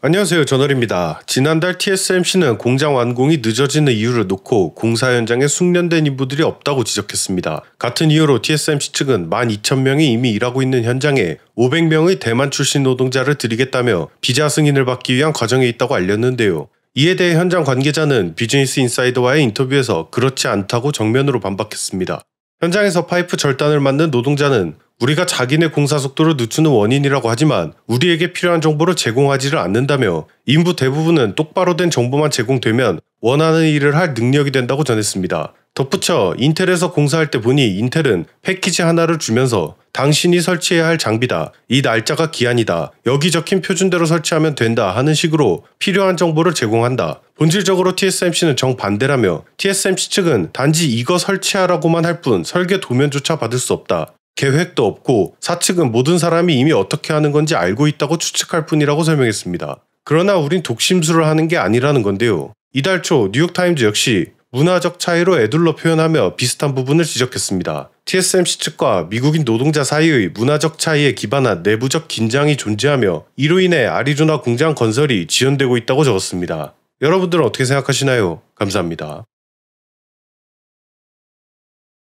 안녕하세요. 전월입니다. 지난달 TSMC는 공장 완공이 늦어지는 이유를 놓고 공사 현장에 숙련된 인부들이 없다고 지적했습니다. 같은 이유로 TSMC 측은 12,000명이 이미 일하고 있는 현장에 500명의 대만 출신 노동자를 들이겠다며 비자 승인을 받기 위한 과정에 있다고 알렸는데요. 이에 대해 현장 관계자는 비즈니스 인사이더와의 인터뷰에서 그렇지 않다고 정면으로 반박했습니다. 현장에서 파이프 절단을 맞는 노동자는 우리가 자기네 공사 속도를 늦추는 원인이라고 하지만 우리에게 필요한 정보를 제공하지를 않는다며 인부 대부분은 똑바로 된 정보만 제공되면 원하는 일을 할 능력이 된다고 전했습니다. 덧붙여 인텔에서 공사할 때 보니 인텔은 패키지 하나를 주면서 당신이 설치해야 할 장비다. 이 날짜가 기한이다. 여기 적힌 표준대로 설치하면 된다. 하는 식으로 필요한 정보를 제공한다. 본질적으로 TSMC는 정반대라며 TSMC 측은 단지 이거 설치하라고만 할 뿐 설계 도면조차 받을 수 없다. 계획도 없고 사측은 모든 사람이 이미 어떻게 하는 건지 알고 있다고 추측할 뿐이라고 설명했습니다. 그러나 우린 독심술을 하는 게 아니라는 건데요. 이달 초 뉴욕타임즈 역시 문화적 차이로 애둘러 표현하며 비슷한 부분을 지적했습니다. TSMC 측과 미국인 노동자 사이의 문화적 차이에 기반한 내부적 긴장이 존재하며 이로 인해 아리조나 공장 건설이 지연되고 있다고 적었습니다. 여러분들은 어떻게 생각하시나요? 감사합니다.